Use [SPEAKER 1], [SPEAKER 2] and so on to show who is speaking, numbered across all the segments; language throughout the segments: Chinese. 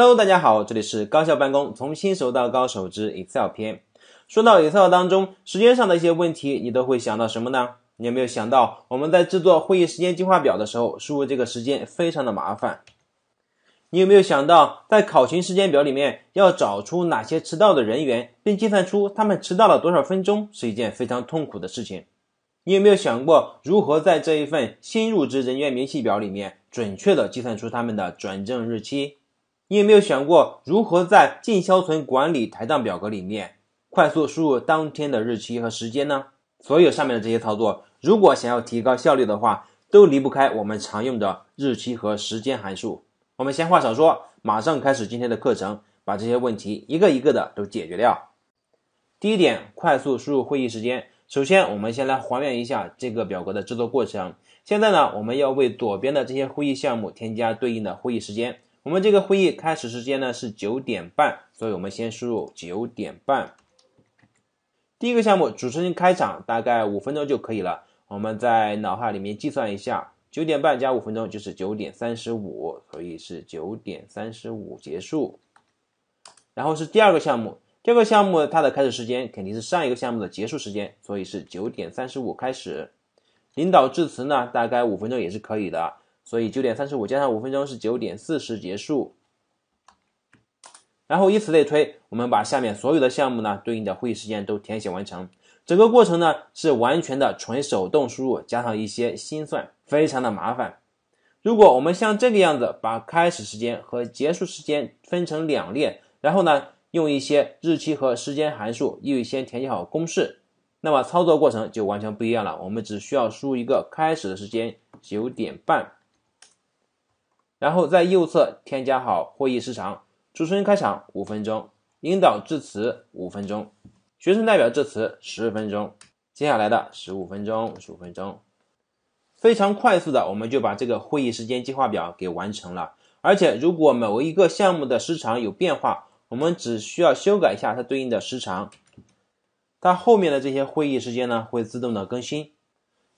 [SPEAKER 1] Hello，大家好，这里是高效办公从新手到高手之 Excel 篇。说到 Excel 当中时间上的一些问题，你都会想到什么呢？你有没有想到我们在制作会议时间计划表的时候，输入这个时间非常的麻烦？你有没有想到在考勤时间表里面要找出哪些迟到的人员，并计算出他们迟到了多少分钟，是一件非常痛苦的事情？你有没有想过如何在这一份新入职人员明细表里面准确的计算出他们的转正日期？你有没有想过如何在进销存管理台账表格里面快速输入当天的日期和时间呢？所有上面的这些操作，如果想要提高效率的话，都离不开我们常用的日期和时间函数。我们闲话少说，马上开始今天的课程，把这些问题一个一个的都解决掉。第一点，快速输入会议时间。首先，我们先来还原一下这个表格的制作过程。现在呢，我们要为左边的这些会议项目添加对应的会议时间。我们这个会议开始时间呢是九点半，所以我们先输入九点半。第一个项目主持人开场大概五分钟就可以了，我们在脑海里面计算一下，九点半加五分钟就是九点三十五，所以是九点三十五结束。然后是第二个项目，第二个项目它的开始时间肯定是上一个项目的结束时间，所以是九点三十五开始。领导致辞呢，大概五分钟也是可以的。所以九点三十五加上五分钟是九点四十结束。然后以此类推，我们把下面所有的项目呢对应的会议时间都填写完成。整个过程呢是完全的纯手动输入，加上一些心算，非常的麻烦。如果我们像这个样子把开始时间和结束时间分成两列，然后呢用一些日期和时间函数预先填写好公式，那么操作过程就完全不一样了。我们只需要输入一个开始的时间九点半。然后在右侧添加好会议时长，主持人开场五分钟，领导致辞五分钟，学生代表致辞十分钟，接下来的十五分钟十五分钟，非常快速的我们就把这个会议时间计划表给完成了。而且如果某一个项目的时长有变化，我们只需要修改一下它对应的时长，它后面的这些会议时间呢会自动的更新。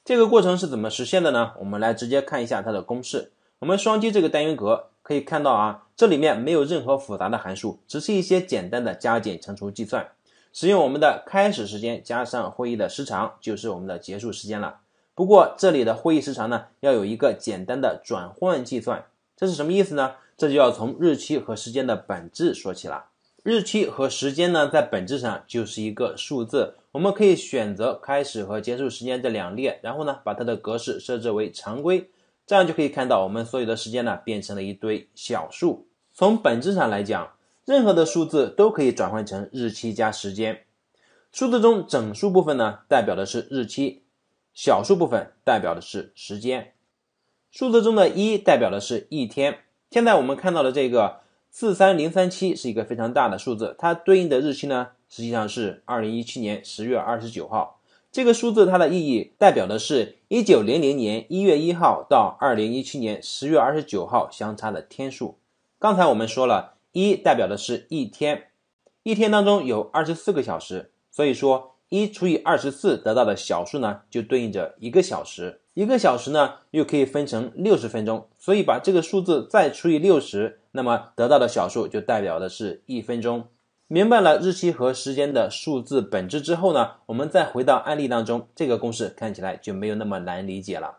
[SPEAKER 1] 这个过程是怎么实现的呢？我们来直接看一下它的公式。我们双击这个单元格，可以看到啊，这里面没有任何复杂的函数，只是一些简单的加减乘除计算。使用我们的开始时间加上会议的时长，就是我们的结束时间了。不过这里的会议时长呢，要有一个简单的转换计算。这是什么意思呢？这就要从日期和时间的本质说起了。日期和时间呢，在本质上就是一个数字。我们可以选择开始和结束时间这两列，然后呢，把它的格式设置为常规。这样就可以看到，我们所有的时间呢，变成了一堆小数。从本质上来讲，任何的数字都可以转换成日期加时间。数字中整数部分呢，代表的是日期，小数部分代表的是时间。数字中的“一”代表的是一天。现在我们看到的这个四三零三七是一个非常大的数字，它对应的日期呢，实际上是二零一七年十月二十九号。这个数字它的意义代表的是1900年1月1号到2017年10月29号相差的天数。刚才我们说了，一代表的是一天，一天当中有二十四个小时，所以说一除以二十四得到的小数呢，就对应着一个小时。一个小时呢，又可以分成六十分钟，所以把这个数字再除以六十，那么得到的小数就代表的是一分钟。明白了日期和时间的数字本质之后呢，我们再回到案例当中，这个公式看起来就没有那么难理解了。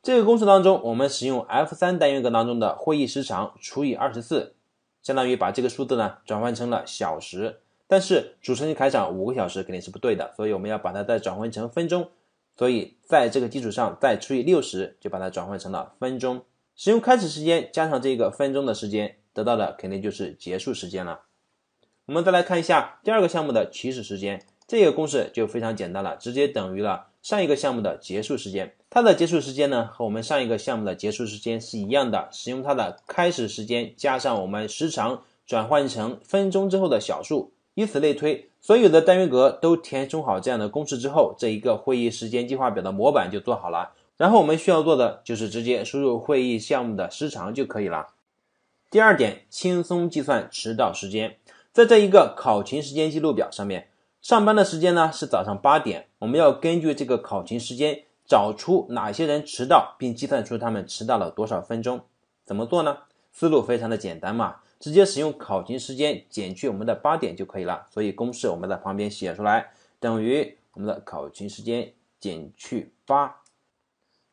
[SPEAKER 1] 这个公式当中，我们使用 F3 单元格当中的会议时长除以二十四，相当于把这个数字呢转换成了小时。但是主持人开场五个小时肯定是不对的，所以我们要把它再转换成分钟。所以在这个基础上再除以六十，就把它转换成了分钟。使用开始时间加上这个分钟的时间，得到的肯定就是结束时间了。我们再来看一下第二个项目的起始时间，这个公式就非常简单了，直接等于了上一个项目的结束时间。它的结束时间呢和我们上一个项目的结束时间是一样的，使用它的开始时间加上我们时长转换成分钟之后的小数，以此类推，所有的单元格都填充好这样的公式之后，这一个会议时间计划表的模板就做好了。然后我们需要做的就是直接输入会议项目的时长就可以了。第二点，轻松计算迟到时间。在这一个考勤时间记录表上面，上班的时间呢是早上八点。我们要根据这个考勤时间找出哪些人迟到，并计算出他们迟到了多少分钟。怎么做呢？思路非常的简单嘛，直接使用考勤时间减去我们的八点就可以了。所以公式我们在旁边写出来，等于我们的考勤时间减去八。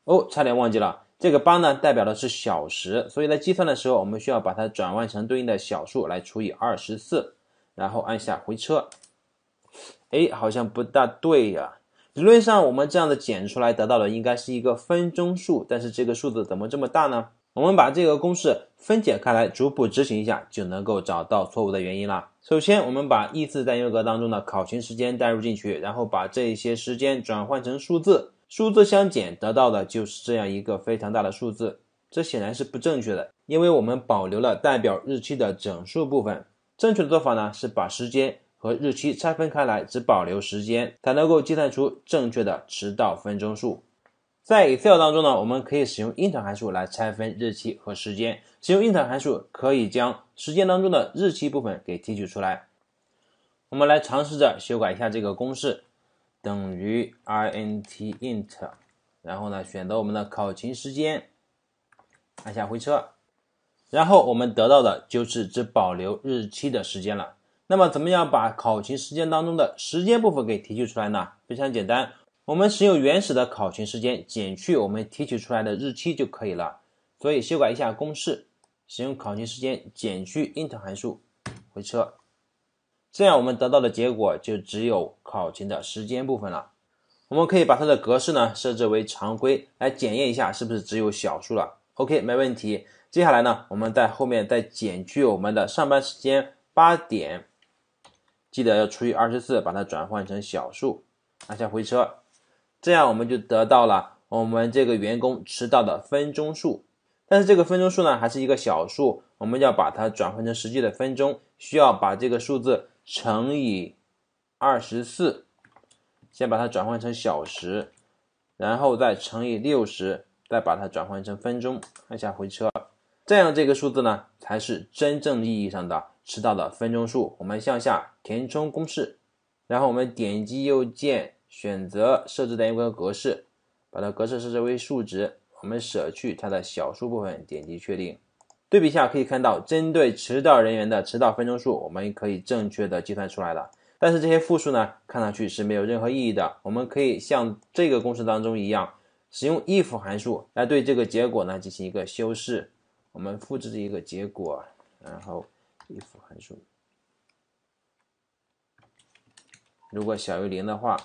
[SPEAKER 1] 哦，差点忘记了。这个八呢，代表的是小时，所以在计算的时候，我们需要把它转换成对应的小数来除以二十四，然后按下回车。哎，好像不大对呀。理论上，我们这样子减出来得到的应该是一个分钟数，但是这个数字怎么这么大呢？我们把这个公式分解开来，逐步执行一下，就能够找到错误的原因了。首先，我们把 e 次单元格当中的考勤时间代入进去，然后把这些时间转换成数字。数字相减得到的就是这样一个非常大的数字，这显然是不正确的，因为我们保留了代表日期的整数部分。正确的做法呢是把时间和日期拆分开来，只保留时间，才能够计算出正确的迟到分钟数。在 Excel 当中呢，我们可以使用 INT 函数来拆分日期和时间。使用 INT 函数可以将时间当中的日期部分给提取出来。我们来尝试着修改一下这个公式。等于 INT(INT)，然后呢，选择我们的考勤时间，按下回车，然后我们得到的就是只保留日期的时间了。那么，怎么样把考勤时间当中的时间部分给提取出来呢？非常简单，我们使用原始的考勤时间减去我们提取出来的日期就可以了。所以修改一下公式，使用考勤时间减去 INT 函数，回车。这样我们得到的结果就只有考勤的时间部分了。我们可以把它的格式呢设置为常规，来检验一下是不是只有小数了。OK，没问题。接下来呢，我们在后面再减去我们的上班时间八点，记得要除以二十四，把它转换成小数，按下回车，这样我们就得到了我们这个员工迟到的分钟数。但是这个分钟数呢还是一个小数，我们要把它转换成实际的分钟，需要把这个数字。乘以二十四，先把它转换成小时，然后再乘以六十，再把它转换成分钟。按下回车，这样这个数字呢，才是真正意义上的迟到的分钟数。我们向下填充公式，然后我们点击右键，选择设置单元格格式，把它格式设置为数值，我们舍去它的小数部分，点击确定。对比下可以看到，针对迟到人员的迟到分钟数，我们可以正确的计算出来了。但是这些负数呢，看上去是没有任何意义的。我们可以像这个公式当中一样，使用 if 函数来对这个结果呢进行一个修饰。我们复制一个结果，然后 if 函数，如果小于零的话，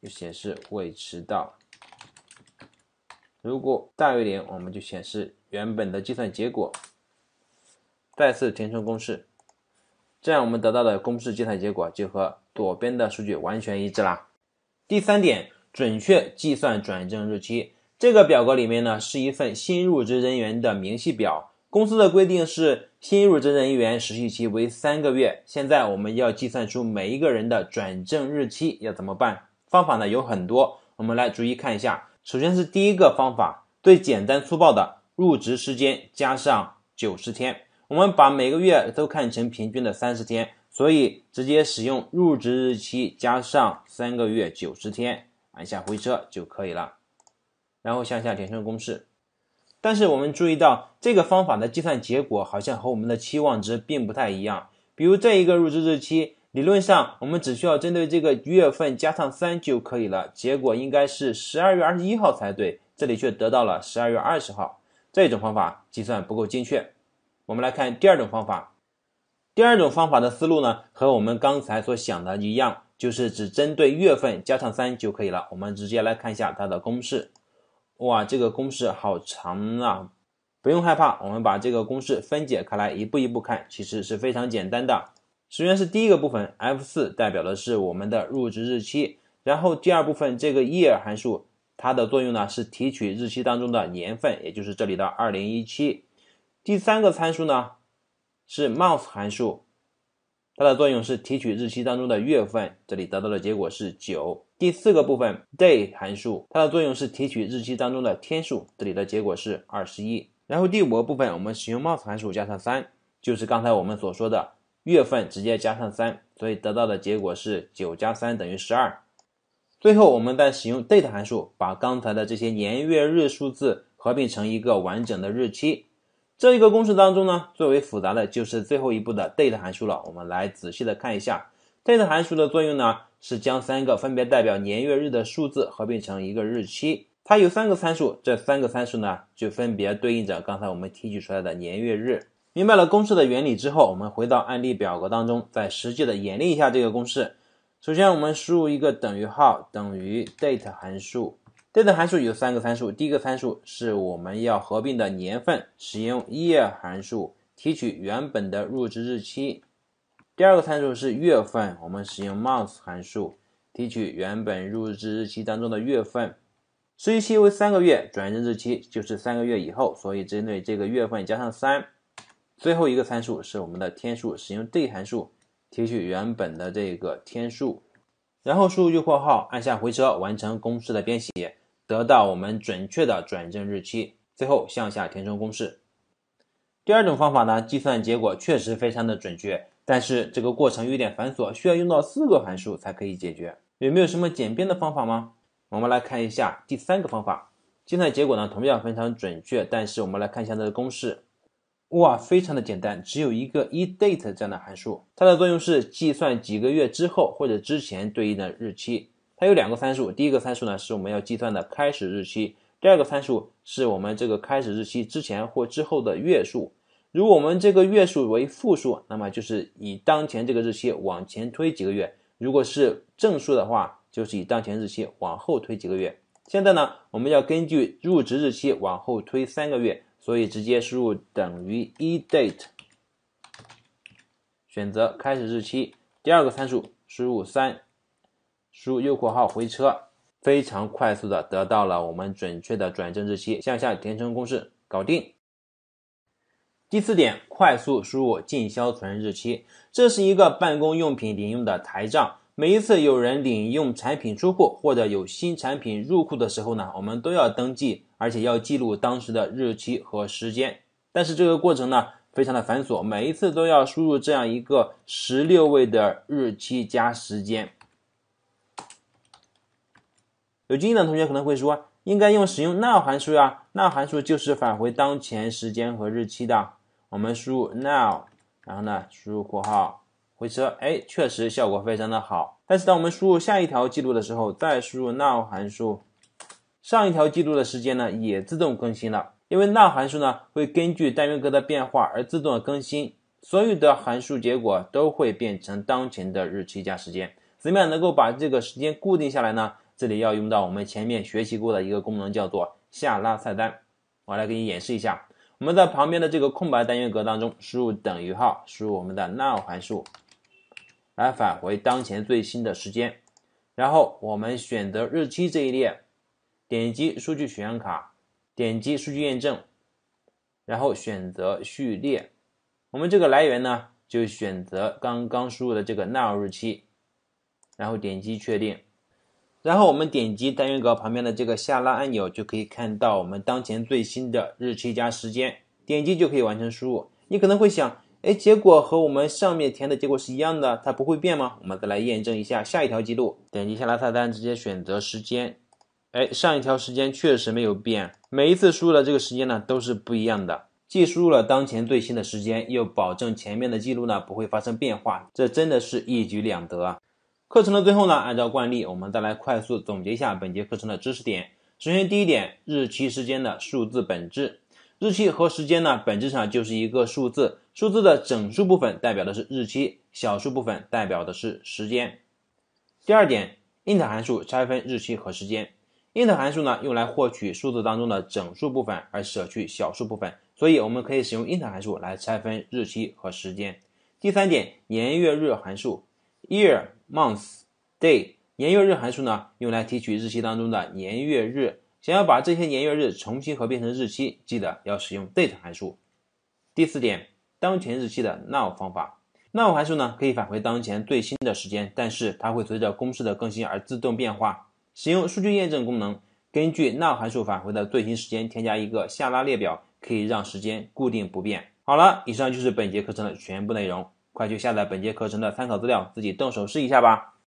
[SPEAKER 1] 就显示未迟到；如果大于零，我们就显示原本的计算结果。再次填充公式，这样我们得到的公式计算结果就和左边的数据完全一致啦。第三点，准确计算转正日期。这个表格里面呢，是一份新入职人员的明细表。公司的规定是新入职人员实习期为三个月，现在我们要计算出每一个人的转正日期，要怎么办？方法呢有很多，我们来逐一看一下。首先是第一个方法，最简单粗暴的，入职时间加上九十天。我们把每个月都看成平均的三十天，所以直接使用入职日期加上三个月九十天，按下回车就可以了。然后向下填充公式。但是我们注意到，这个方法的计算结果好像和我们的期望值并不太一样。比如这一个入职日期，理论上我们只需要针对这个月份加上三就可以了，结果应该是十二月二十一号才对，这里却得到了十二月二十号。这种方法计算不够精确。我们来看第二种方法，第二种方法的思路呢，和我们刚才所想的一样，就是只针对月份加上三就可以了。我们直接来看一下它的公式。哇，这个公式好长啊！不用害怕，我们把这个公式分解开来，一步一步看，其实是非常简单的。首先是第一个部分，F4 代表的是我们的入职日期，然后第二部分这个 YEAR 函数，它的作用呢是提取日期当中的年份，也就是这里的二零一七。第三个参数呢是 month 函数，它的作用是提取日期当中的月份，这里得到的结果是九。第四个部分 day 函数，它的作用是提取日期当中的天数，这里的结果是二十一。然后第五个部分，我们使用 month 函数加上三，就是刚才我们所说的月份直接加上三，所以得到的结果是九加三等于十二。最后，我们再使用 date 函数把刚才的这些年月日数字合并成一个完整的日期。这一个公式当中呢，最为复杂的就是最后一步的 DATE 函数了。我们来仔细的看一下 DATE 函数的作用呢，是将三个分别代表年月日的数字合并成一个日期。它有三个参数，这三个参数呢，就分别对应着刚才我们提取出来的年月日。明白了公式的原理之后，我们回到案例表格当中，再实际的演练一下这个公式。首先我们输入一个等于号，等于 DATE 函数。这 a 函数有三个参数，第一个参数是我们要合并的年份，使用 year 函数提取原本的入职日期；第二个参数是月份，我们使用 month 函数提取原本入职日期当中的月份。实习期为三个月，转正日期就是三个月以后，所以针对这个月份加上三。最后一个参数是我们的天数，使用 day 函数提取原本的这个天数，然后输入右括号，按下回车，完成公式的编写。得到我们准确的转正日期。最后向下填充公式。第二种方法呢，计算结果确实非常的准确，但是这个过程有点繁琐，需要用到四个函数才可以解决。有没有什么简便的方法吗？我们来看一下第三个方法，计算结果呢同样非常准确，但是我们来看一下它的公式，哇，非常的简单，只有一个 EDATE 这样的函数，它的作用是计算几个月之后或者之前对应的日期。它有两个参数，第一个参数呢是我们要计算的开始日期，第二个参数是我们这个开始日期之前或之后的月数。如果我们这个月数为负数，那么就是以当前这个日期往前推几个月；如果是正数的话，就是以当前日期往后推几个月。现在呢，我们要根据入职日期往后推三个月，所以直接输入等于 EDATE，选择开始日期，第二个参数输入三。输入右括号回车，非常快速的得到了我们准确的转正日期。向下填充公式，搞定。第四点，快速输入进销存日期。这是一个办公用品领用的台账，每一次有人领用产品出库或者有新产品入库的时候呢，我们都要登记，而且要记录当时的日期和时间。但是这个过程呢，非常的繁琐，每一次都要输入这样一个十六位的日期加时间。有经验的同学可能会说，应该用使用 now 函数呀。now 函数就是返回当前时间和日期的。我们输入 now，然后呢，输入括号，回车。哎，确实效果非常的好。但是当我们输入下一条记录的时候，再输入 now 函数，上一条记录的时间呢，也自动更新了。因为 now 函数呢，会根据单元格的变化而自动更新，所有的函数结果都会变成当前的日期加时间。怎么样能够把这个时间固定下来呢？这里要用到我们前面学习过的一个功能，叫做下拉菜单。我来给你演示一下。我们在旁边的这个空白单元格当中输入等于号，输入我们的 NOW 函数，来返回当前最新的时间。然后我们选择日期这一列，点击数据选项卡，点击数据验证，然后选择序列。我们这个来源呢，就选择刚刚输入的这个 NOW 日期，然后点击确定。然后我们点击单元格旁边的这个下拉按钮，就可以看到我们当前最新的日期加时间，点击就可以完成输入。你可能会想，哎，结果和我们上面填的结果是一样的，它不会变吗？我们再来验证一下下一条记录，点击下拉菜单直接选择时间，哎，上一条时间确实没有变。每一次输入的这个时间呢，都是不一样的，既输入了当前最新的时间，又保证前面的记录呢不会发生变化，这真的是一举两得啊。课程的最后呢，按照惯例，我们再来快速总结一下本节课程的知识点。首先，第一点，日期时间的数字本质。日期和时间呢，本质上就是一个数字，数字的整数部分代表的是日期，小数部分代表的是时间。第二点，int 函数拆分日期和时间。int 函数呢，用来获取数字当中的整数部分，而舍去小数部分，所以我们可以使用 int 函数来拆分日期和时间。第三点，年月日函数，year。month day 年月日函数呢，用来提取日期当中的年月日。想要把这些年月日重新合并成日期，记得要使用 date 函数。第四点，当前日期的 now 方法，now 函数呢可以返回当前最新的时间，但是它会随着公式的更新而自动变化。使用数据验证功能，根据 now 函数返回的最新时间添加一个下拉列表，可以让时间固定不变。好了，以上就是本节课程的全部内容。快去下载本节课程的参考资料，自己动手试一下吧。